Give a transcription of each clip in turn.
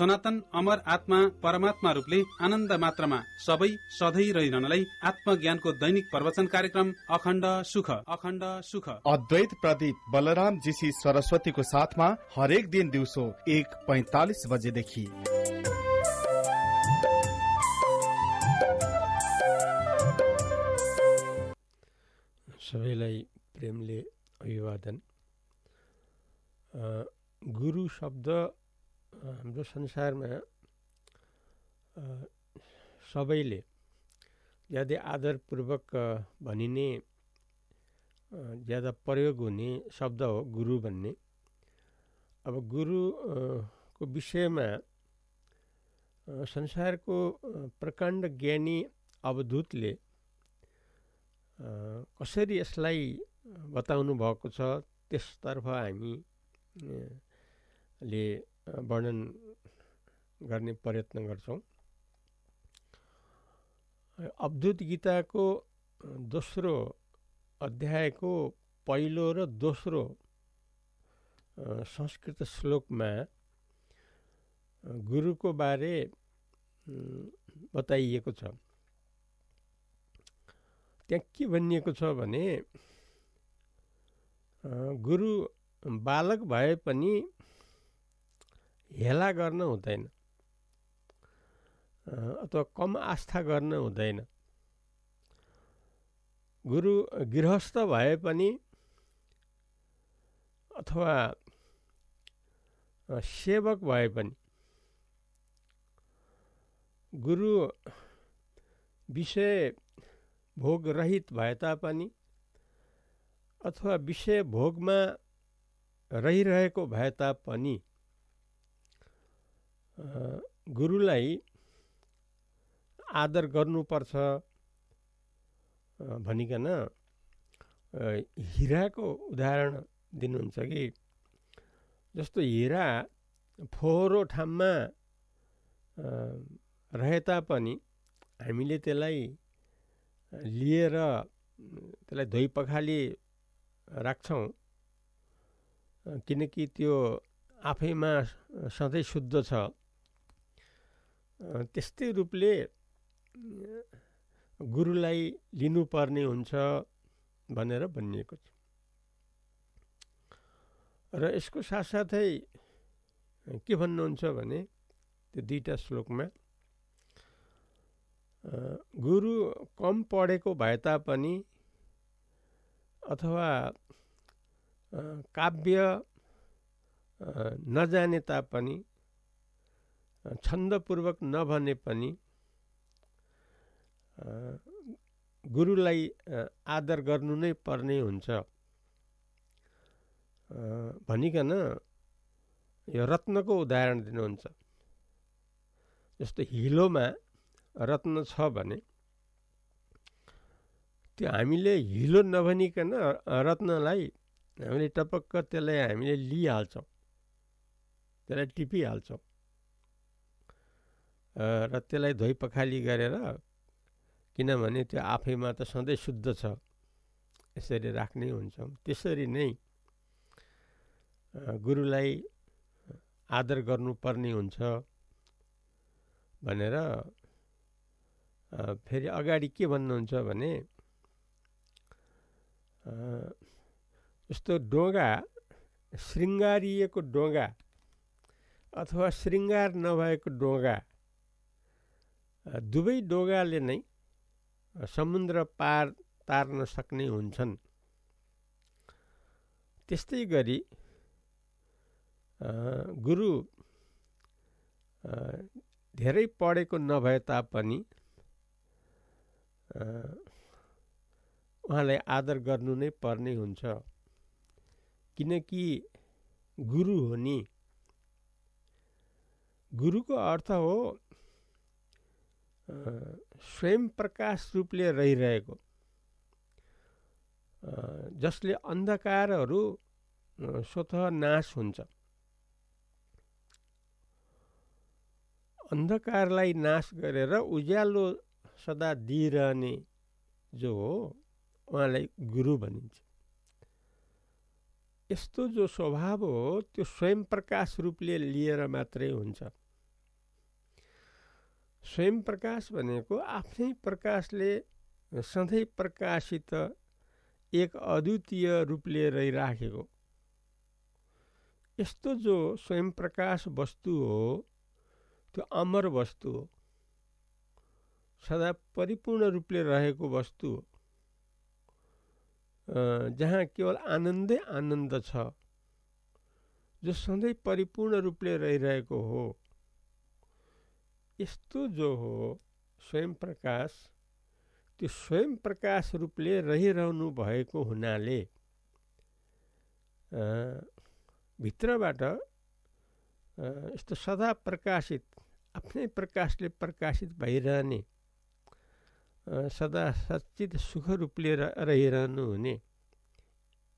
सनातन अमर आत्मा परमात्मा रूपले आनन्द मात्रामा सबै सधैँ रहिरहनलाई आत्मज्ञानको दैनिक प्रवचन कार्यक्रम अखण्ड सुख अखण्ड सुख अद्वैत प्रदीप बलराम जीसी सरस्वतीको साथमा हरेक दिन दिउँसो एक पैतालिस बजेदेखि सबैलाई प्रेमले अभिवादन गुरु शब्द हाम्रो संसारमा सबैले ज्यादै आदरपूर्वक भनिने ज्यादा प्रयोग हुने शब्द हो गुरु भन्ने अब गुरुको विषयमा संसारको प्रकाण्ड ज्ञानी अवधूतले कसरी यसलाई बताउनु भएको छ त्यसतर्फ हामीले ले वर्णन गर्ने प्रयत्न गर्छौँ अवधुत गीताको दोस्रो अध्यायको पहिलो र दोस्रो संस्कृत श्लोकमा गुरुको बारे बताइएको छ त्यहाँ के भनिएको छ भने गुरु बालक भए पनि हेला गर्न हुँदैन अथवा कम आस्था गर्न हुँदैन गुरु गृहस्थ भए पनि अथवा सेवक भए पनि गुरु विषय भोग रहित भए तापनि अथवा विषय भोगमा रहिरहेको भए तापनि गुरुलाई आदर गर्नुपर्छ भनिकन हिराको उदाहरण दिनुहुन्छ कि जस्तो हिरा फोहोरो ठाउँमा रहे तापनि हामीले त्यसलाई लिएर त्यसलाई धोइ पखाली राख्छौँ किनकि त्यो आफैमा सधैँ शुद्ध छ त्यस्तै रूपले गुरुलाई लिनुपर्ने हुन्छ भनेर भनिएको छ र यसको साथसाथै के भन्नुहुन्छ भने त्यो दुईवटा श्लोकमा गुरु कम पढेको भए तापनि अथवा काव्य नजाने तापनि छन्दपूर्वक नभने पनि गुरुलाई आदर गर्नु नै पर्ने हुन्छ भनिकन यो रत्नको उदाहरण दिनुहुन्छ जस्तो हिलोमा रत्न छ भने त्यो हामीले हिलो नभनिकन रत्नलाई हामीले टपक्क त्यसलाई हामीले लिइहाल्छौँ त्यसलाई टिपिहाल्छौँ र त्यसलाई धोइ पखाली गरेर किनभने त्यो आफैमा त सधैँ शुद्ध छ यसरी राख्ने हुन्छौँ त्यसरी नै गुरुलाई आदर गर्नुपर्ने हुन्छ भनेर फेरि अगाडि के भन्नुहुन्छ भने यस्तो डोगा शृङ्गारिएको डोगा अथवा शृङ्गार नभएको डोगा दुवै डोगाले नै समुद्र पार तार्न सक्ने हुन्छन् त्यस्तै गरी गुरु धेरै पढेको नभए तापनि उहाँलाई आदर गर्नु नै पर्ने हुन्छ किनकि गुरु हो नि गुरुको अर्थ हो स्वयं प्रकाश रूपले रहिरहेको जसले अन्धकारहरू स्वत नाश हुन्छ अन्धकारलाई नाश गरेर उज्यालो सदा दिइरहने जो हो उहाँलाई गुरु भनिन्छ यस्तो जो स्वभाव हो त्यो स्वयं प्रकाश रूपले लिएर मात्रै हुन्छ स्वयं प्रकाश भनेको आफ्नै प्रकाशले सधैँ प्रकाशित एक अद्वितीय रूपले रहिराखेको यस्तो जो स्वयं प्रकाश वस्तु हो त्यो अमर वस्तु हो सदा परिपूर्ण रूपले रहेको वस्तु हो जहाँ केवल आनन्दै आनन्द छ जो सधैँ परिपूर्ण रूपले रहिरहेको हो यस्तो जो हो स्वयं प्रकाश त्यो स्वयं प्रकाश रूपले रहिरहनु भएको हुनाले भित्रबाट यस्तो सदा प्रकाशित आफ्नै प्रकाशले प्रकाशित भइरहने सदा सचित सुख रूपले रहिरहनु हुने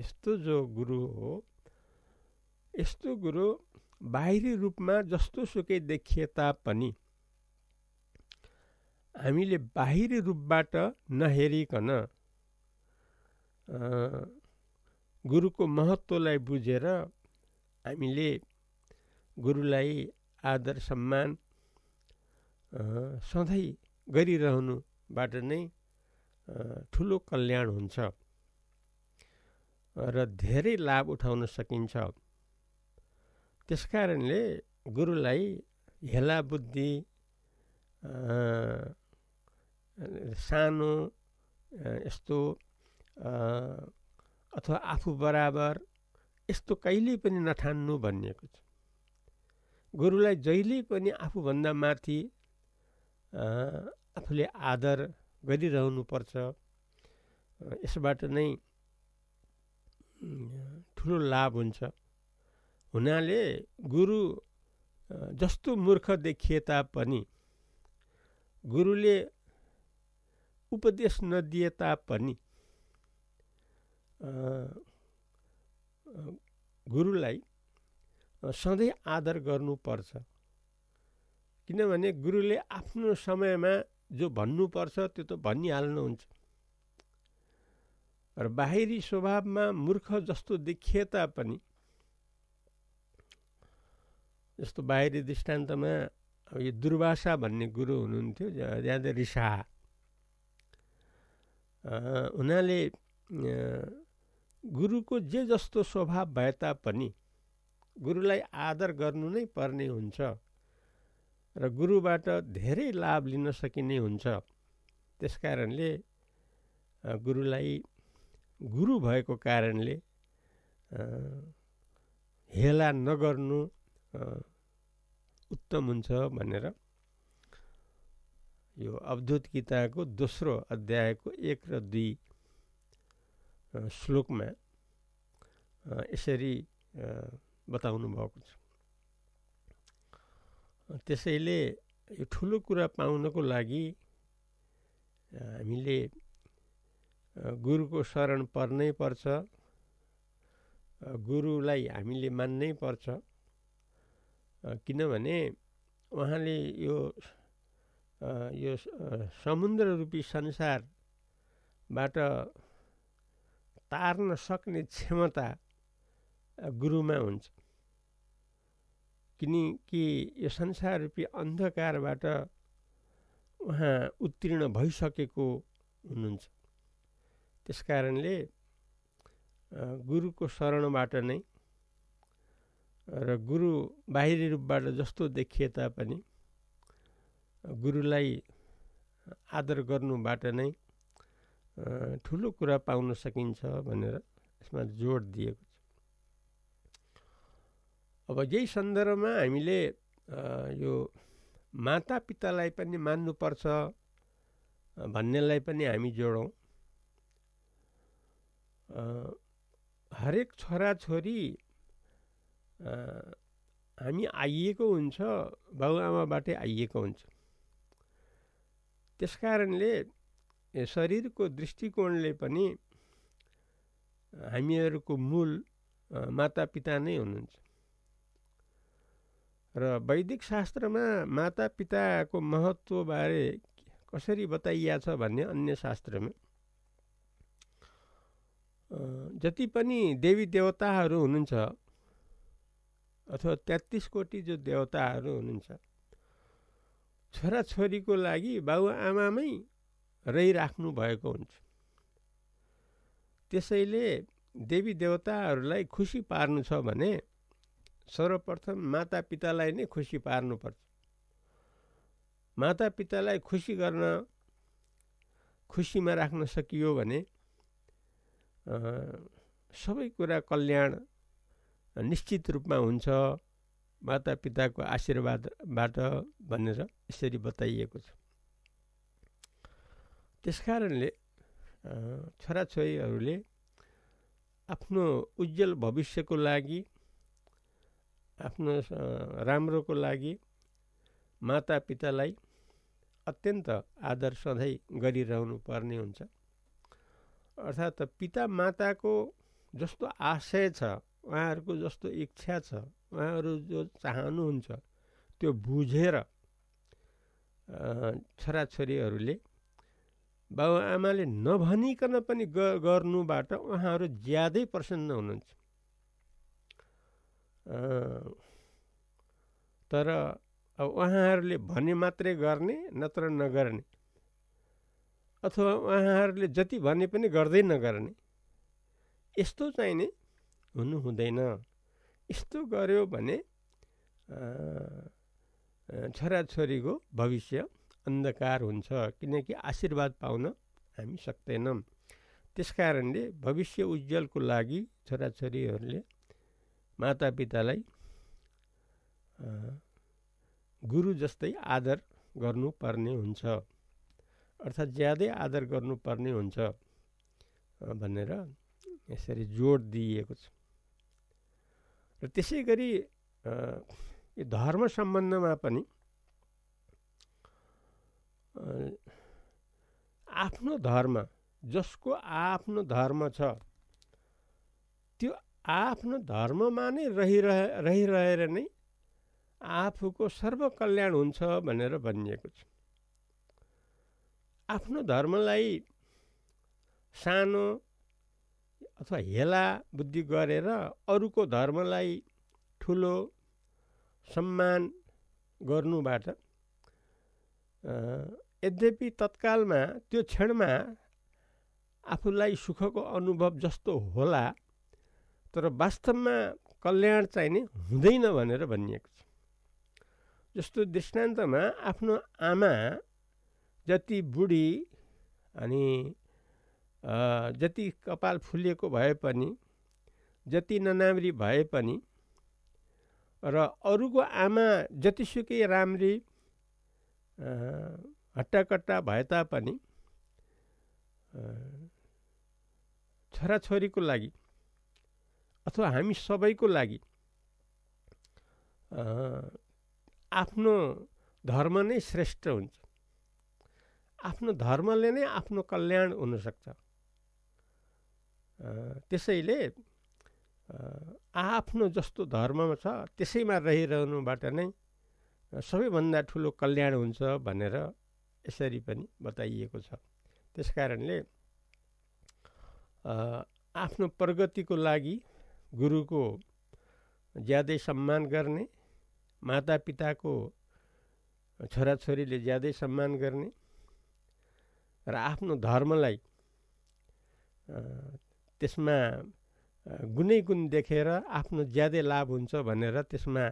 यस्तो जो गुरु हो यस्तो गुरु बाहिरी रूपमा जस्तो सुकै देखिए तापनि हामीले बाहिरी रूपबाट नहेरिकन गुरुको महत्त्वलाई बुझेर हामीले गुरुलाई आदर सम्मान सधैँ गरिरहनुबाट नै ठुलो कल्याण हुन्छ र धेरै लाभ उठाउन सकिन्छ कारणले गुरुलाई हेला बुद्धि सानो यस्तो अथवा आफू बराबर यस्तो कहिल्यै पनि नठान्नु भनिएको छ गुरुलाई जहिले पनि आफूभन्दा माथि आफूले आदर गरिरहनुपर्छ यसबाट नै ठुलो लाभ हुन्छ हुनाले गुरु जस्तो मूर्ख देखिए तापनि गुरुले उपदेश नदिए तापनि गुरुलाई सधैँ आदर गर्नुपर्छ किनभने गुरुले आफ्नो समयमा जो भन्नुपर्छ त्यो त भनिहाल्नुहुन्छ र बाहिरी स्वभावमा मूर्ख जस्तो देखिए तापनि जस्तो बाहिरी दृष्टान्तमा अब यो दुर्वासा भन्ने गुरु हुनुहुन्थ्यो ज्यादै रिसा हुनाले गुरुको जे जस्तो स्वभाव भए तापनि गुरुलाई आदर गर्नु नै पर्ने हुन्छ र गुरुबाट धेरै लाभ लिन सकिने हुन्छ त्यस कारणले गुरुलाई गुरु भएको कारणले हेला नगर्नु उत्तम हुन्छ भनेर यो अवधूत गीताको दोस्रो अध्यायको एक र दुई श्लोकमा यसरी बताउनु भएको छ त्यसैले यो ठुलो कुरा पाउनको लागि हामीले गुरुको शरण पर्नै पर्छ गुरुलाई हामीले मान्नै पर्छ किनभने उहाँले यो यो समुद्र रूपी संसारबाट तार्न सक्ने क्षमता गुरुमा हुन्छ किनकि यो संसार रूपी अन्धकारबाट उहाँ उत्तीर्ण भइसकेको हुनुहुन्छ त्यस कारणले गुरुको शरणबाट नै र गुरु बाहिरी रूपबाट जस्तो देखिए तापनि गुरुलाई आदर गर्नुबाट नै ठुलो कुरा पाउन सकिन्छ भनेर यसमा जोड दिएको छ अब यही सन्दर्भमा हामीले यो माता पितालाई पनि मान्नुपर्छ भन्नेलाई पनि हामी जोडौँ हरेक छोराछोरी हामी आइएको हुन्छ बाबुआमाबाटै आइएको हुन्छ त्यसकारणले शरीरको दृष्टिकोणले पनि हामीहरूको मूल मातापिता नै हुनुहुन्छ र वैदिक शास्त्रमा मातापिताको महत्त्वबारे कसरी बताइया छ भन्ने अन्य शास्त्रमा जति पनि देवी देवताहरू हुनुहुन्छ अथवा तेत्तिस कोटी जो देवताहरू हुनुहुन्छ छोराछोरीको लागि बाबुआमामै रहिराख्नु भएको हुन्छ त्यसैले देवी देवताहरूलाई खुसी पार्नु छ भने सर्वप्रथम मातापितालाई नै खुसी पार्नुपर्छ मातापितालाई खुसी गर्न खुसीमा राख्न सकियो भने सबै कुरा कल्याण निश्चित रूपमा हुन्छ मातापिताको आशीर्वादबाट भनेर यसरी बताइएको छ त्यसकारणले छोराछोरीहरूले आफ्नो उज्जवल भविष्यको लागि आफ्नो राम्रोको लागि मातापितालाई अत्यन्त आदर सधैँ गरिरहनु पर्ने हुन्छ अर्थात् पिता माताको जस्तो आशय छ उहाँहरूको जस्तो इच्छा छ उहाँहरू जो चाहनुहुन्छ त्यो बुझेर छोराछोरीहरूले बाबुआमाले नभनिकन पनि गर्नुबाट उहाँहरू ज्यादै प्रसन्न हुनुहुन्छ तर अब उहाँहरूले भने मात्रै गर्ने नत्र नगर्ने अथवा उहाँहरूले जति भने पनि गर्दै नगर्ने यस्तो चाहिँ चाहिने हुनु हुँदैन यस्तो गर्यो भने छोराछोरीको भविष्य अन्धकार हुन्छ किनकि आशीर्वाद पाउन हामी सक्दैनौँ त्यस कारणले भविष्य उज्जवलको लागि छोराछोरीहरूले मातापितालाई गुरु जस्तै आदर गर्नुपर्ने हुन्छ अर्थात् ज्यादै आदर गर्नुपर्ने हुन्छ भनेर यसरी जोड दिइएको छ र त्यसै गरी यो धर्म सम्बन्धमा पनि आफ्नो धर्म जसको आफ्नो धर्म छ त्यो आफ्नो धर्ममा नै रहिरह रहिरहेर नै आफूको सर्वकल्याण हुन्छ भनेर भनिएको छ आफ्नो धर्मलाई सानो अथवा हेला बुद्धि गरेर अरूको धर्मलाई ठुलो सम्मान गर्नुबाट यद्यपि तत्कालमा त्यो क्षणमा आफूलाई सुखको अनुभव जस्तो होला तर वास्तवमा कल्याण चाहिने हुँदैन भनेर भनिएको छ जस्तो दृष्टान्तमा आफ्नो आमा जति बुढी अनि जति कपाल फुलिएको भए पनि जति ननाम्री भए पनि र अरूको आमा जतिसुकै राम्री हट्टाकट्टा भए तापनि छोराछोरीको लागि अथवा हामी सबैको लागि आफ्नो धर्म नै श्रेष्ठ हुन्छ आफ्नो धर्मले नै आफ्नो कल्याण हुनसक्छ त्यसैले आफ्नो जस्तो धर्ममा छ त्यसैमा रहिरहनुबाट नै सबैभन्दा ठुलो कल्याण हुन्छ भनेर यसरी पनि बताइएको छ त्यस कारणले आफ्नो प्रगतिको लागि गुरुको ज्यादै सम्मान गर्ने मातापिताको छोराछोरीले ज्यादै सम्मान गर्ने र आफ्नो धर्मलाई त्यसमा गुनै गुण देखेर आफ्नो ज्यादै लाभ हुन्छ भनेर त्यसमा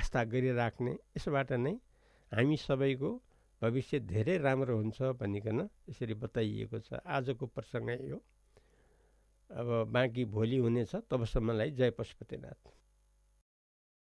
आस्था गरिराख्ने यसबाट नै हामी सबैको भविष्य धेरै राम्रो हुन्छ भनिकन यसरी बताइएको छ आजको प्रसङ्ग यो अब बाँकी भोलि हुनेछ तबसम्मलाई जय पशुपतिनाथ